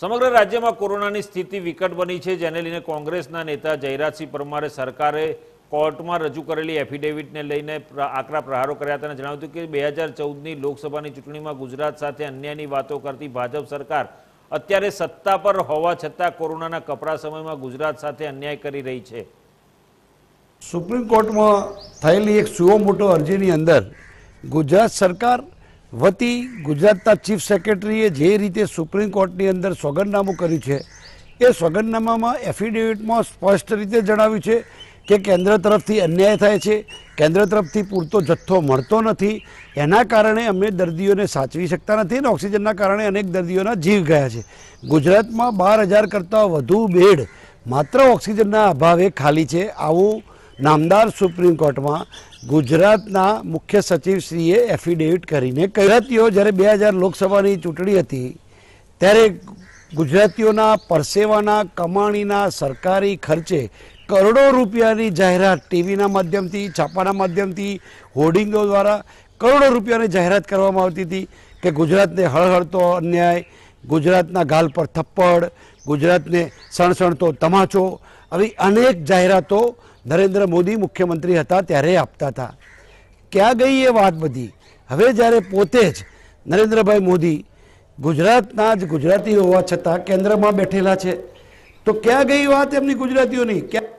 સમગ્ર રાજ્યમાં કોરોનાની સ્થિતિ વિકટ બની છે જેને લઈને કોંગ્રેસના નેતા જયરાજસિંહ પરમારે સરકારે કોર્ટમાં રજૂ કરેલી એફિડેવિટને લઈને આકરા પ્રહારો કર્યા હતા જણાવ્યું કે બે હજાર ચૌદની લોકસભાની ચૂંટણીમાં ગુજરાત સાથે અન્યાયની વાતો કરતી ભાજપ સરકાર અત્યારે સત્તા પર હોવા છતાં કોરોનાના કપરા સમયમાં ગુજરાત સાથે અન્યાય કરી રહી છે સુપ્રીમ કોર્ટમાં થયેલી એક સુઓ મોટો અરજીની અંદર ગુજરાત સરકાર વતી ગુજરાતના ચીફ સેક્રેટરીએ જે રીતે સુપ્રીમ કોર્ટની અંદર સોગંદનામું કર્યું છે એ સોગંદનામામાં એફિડેવિટમાં સ્પષ્ટ રીતે જણાવ્યું છે કે કેન્દ્ર તરફથી અન્યાય થાય છે કેન્દ્ર તરફથી પૂરતો જથ્થો મળતો નથી એના કારણે અમે દર્દીઓને સાચવી શકતા નથી અને ઓક્સિજનના કારણે અનેક દર્દીઓના જીવ ગયા છે ગુજરાતમાં બાર હજાર કરતાં વધુ બેડ માત્ર ઓક્સિજનના અભાવે ખાલી છે આવું નામદાર સુપ્રીમ કોર્ટમાં ગુજરાતના મુખ્ય સચિવશ્રીએ એફિડેવિટ કરીને ગુજરાતીઓ જ્યારે બે હજાર લોકસભાની ચૂંટણી હતી ત્યારે ગુજરાતીઓના પરસેવાના કમાણીના સરકારી ખર્ચે કરોડો રૂપિયાની જાહેરાત ટીવીના માધ્યમથી છાપાના માધ્યમથી હોર્ડિંગો દ્વારા કરોડો રૂપિયાની જાહેરાત કરવામાં આવતી હતી કે ગુજરાતને હળહળતો અન્યાય ગુજરાતના ગાલ પર થપ્પડ ગુજરાતને સણસણતો તમાચો આવી અનેક જાહેરાતો નરેન્દ્ર મોદી મુખ્યમંત્રી હતા ત્યારે આપતા હતા ક્યાં ગઈ એ વાત બધી હવે જ્યારે પોતે જ નરેન્દ્રભાઈ મોદી ગુજરાતના જ ગુજરાતી હોવા છતાં કેન્દ્રમાં બેઠેલા છે તો ક્યાં ગઈ વાત એમની ગુજરાતીઓની ક્યાં